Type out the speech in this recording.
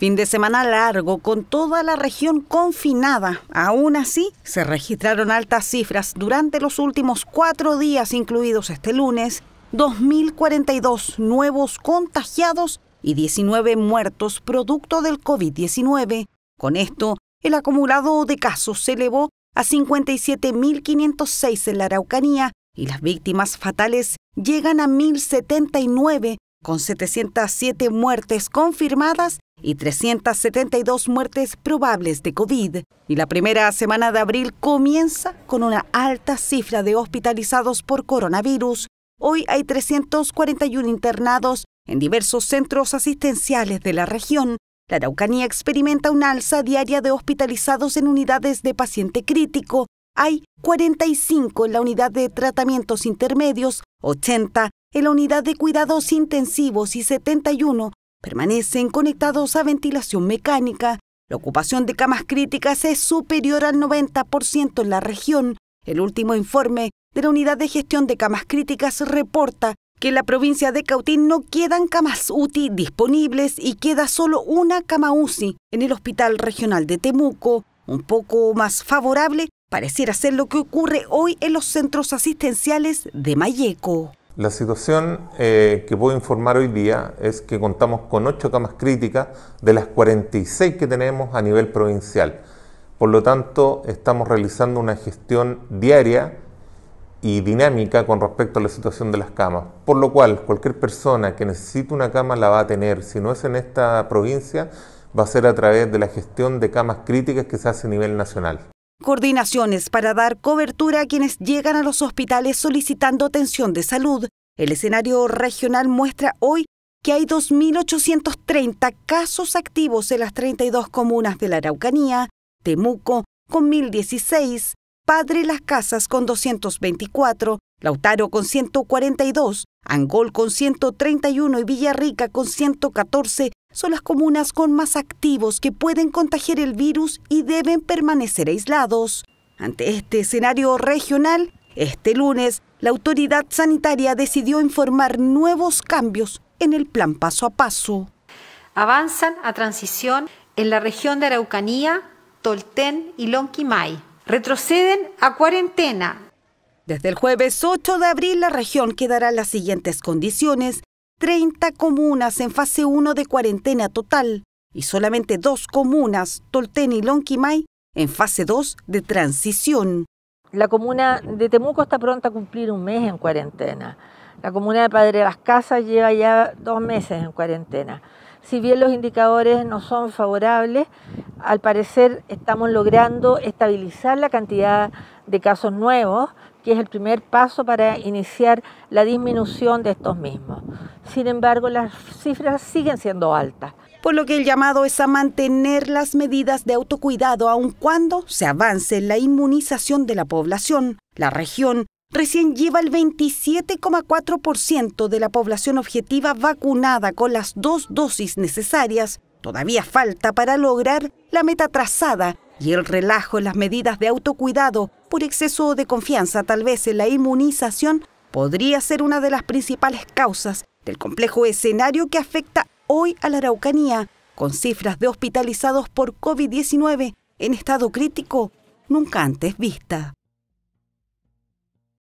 Fin de semana largo, con toda la región confinada. Aún así, se registraron altas cifras durante los últimos cuatro días, incluidos este lunes, 2.042 nuevos contagiados y 19 muertos producto del COVID-19. Con esto, el acumulado de casos se elevó a 57.506 en la Araucanía y las víctimas fatales llegan a 1.079, con 707 muertes confirmadas y 372 muertes probables de COVID. Y la primera semana de abril comienza con una alta cifra de hospitalizados por coronavirus. Hoy hay 341 internados en diversos centros asistenciales de la región. La Araucanía experimenta un alza diaria de hospitalizados en unidades de paciente crítico. Hay 45 en la unidad de tratamientos intermedios, 80 en la unidad de cuidados intensivos y 71 permanecen conectados a ventilación mecánica. La ocupación de camas críticas es superior al 90% en la región. El último informe de la unidad de gestión de camas críticas reporta que en la provincia de Cautín no quedan camas UTI disponibles y queda solo una cama UCI en el Hospital Regional de Temuco. Un poco más favorable pareciera ser lo que ocurre hoy en los centros asistenciales de Mayeco. La situación eh, que puedo informar hoy día es que contamos con 8 camas críticas de las 46 que tenemos a nivel provincial. Por lo tanto, estamos realizando una gestión diaria y dinámica con respecto a la situación de las camas. Por lo cual, cualquier persona que necesite una cama la va a tener. Si no es en esta provincia, va a ser a través de la gestión de camas críticas que se hace a nivel nacional coordinaciones para dar cobertura a quienes llegan a los hospitales solicitando atención de salud. El escenario regional muestra hoy que hay 2.830 casos activos en las 32 comunas de la Araucanía, Temuco con 1.016, Padre Las Casas con 224, Lautaro con 142, Angol con 131 y Villarrica con 114 son las comunas con más activos que pueden contagiar el virus y deben permanecer aislados. Ante este escenario regional, este lunes, la autoridad sanitaria decidió informar nuevos cambios en el plan paso a paso. Avanzan a transición en la región de Araucanía, Tolten y Lonquimay. Retroceden a cuarentena. Desde el jueves 8 de abril la región quedará en las siguientes condiciones 30 comunas en fase 1 de cuarentena total y solamente dos comunas, Tolten y Lonquimay, en fase 2 de transición. La comuna de Temuco está pronta a cumplir un mes en cuarentena. La comuna de Padre Las Casas lleva ya dos meses en cuarentena. Si bien los indicadores no son favorables, al parecer estamos logrando estabilizar la cantidad de casos nuevos, que es el primer paso para iniciar la disminución de estos mismos. Sin embargo, las cifras siguen siendo altas. Por lo que el llamado es a mantener las medidas de autocuidado aun cuando se avance en la inmunización de la población. La región recién lleva el 27,4% de la población objetiva vacunada con las dos dosis necesarias. Todavía falta para lograr la meta trazada y el relajo en las medidas de autocuidado por exceso de confianza tal vez en la inmunización podría ser una de las principales causas del complejo escenario que afecta hoy a la Araucanía, con cifras de hospitalizados por COVID-19 en estado crítico nunca antes vista.